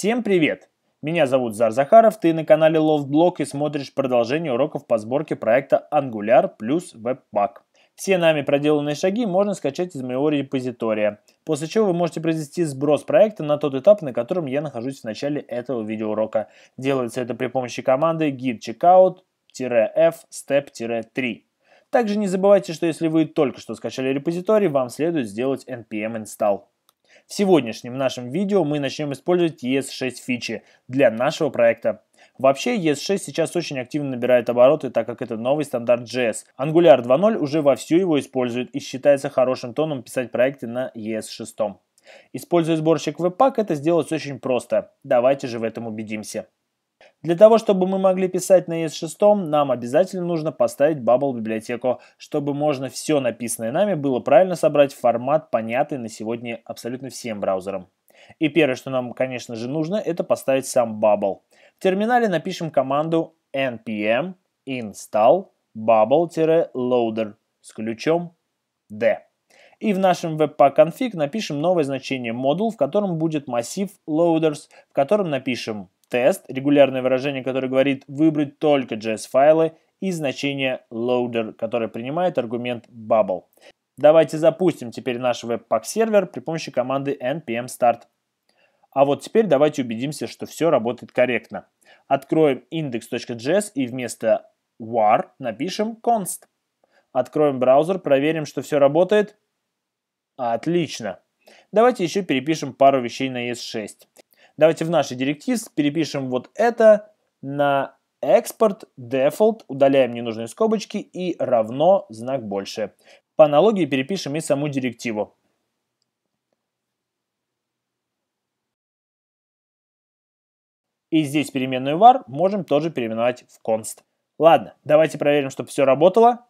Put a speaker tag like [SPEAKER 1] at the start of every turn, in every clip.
[SPEAKER 1] Всем привет! Меня зовут Зар Захаров, ты на канале LoveBlock и смотришь продолжение уроков по сборке проекта Angular плюс Webpack. Все нами проделанные шаги можно скачать из моего репозитория, после чего вы можете произвести сброс проекта на тот этап, на котором я нахожусь в начале этого видеоурока. Делается это при помощи команды git checkout-f step-3. Также не забывайте, что если вы только что скачали репозиторий, вам следует сделать npm install. В сегодняшнем нашем видео мы начнем использовать ES6 фичи для нашего проекта. Вообще, ES6 сейчас очень активно набирает обороты, так как это новый стандарт JS. Angular 2.0 уже вовсю его использует и считается хорошим тоном писать проекты на ES6. Используя сборщик Webpack, это сделать очень просто. Давайте же в этом убедимся. Для того, чтобы мы могли писать на ES6, нам обязательно нужно поставить Bubble библиотеку, чтобы можно все написанное нами было правильно собрать в формат, понятный на сегодня абсолютно всем браузерам. И первое, что нам, конечно же, нужно, это поставить сам Bubble. В терминале напишем команду npm install bubble-loader с ключом d. И в нашем webpack config напишем новое значение модул, в котором будет массив loaders, в котором напишем Тест – регулярное выражение, которое говорит выбрать только JS-файлы и значение loader, которое принимает аргумент bubble. Давайте запустим теперь наш Webpack сервер при помощи команды npm start. А вот теперь давайте убедимся, что все работает корректно. Откроем index.js и вместо var напишем const. Откроем браузер, проверим, что все работает. Отлично. Давайте еще перепишем пару вещей на ES6. Давайте в наши директивс перепишем вот это на экспорт, default, удаляем ненужные скобочки и равно знак больше. По аналогии перепишем и саму директиву. И здесь переменную var можем тоже переименовать в const. Ладно, давайте проверим, чтобы все работало.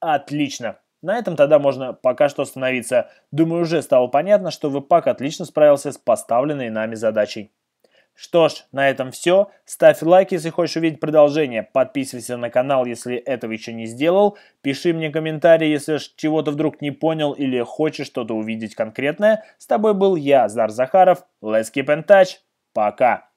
[SPEAKER 1] Отлично. На этом тогда можно пока что остановиться. Думаю, уже стало понятно, что Вебпак отлично справился с поставленной нами задачей. Что ж, на этом все. Ставь лайк, если хочешь увидеть продолжение. Подписывайся на канал, если этого еще не сделал. Пиши мне комментарии, если чего-то вдруг не понял или хочешь что-то увидеть конкретное. С тобой был я, Зар Захаров. Let's keep in touch. Пока.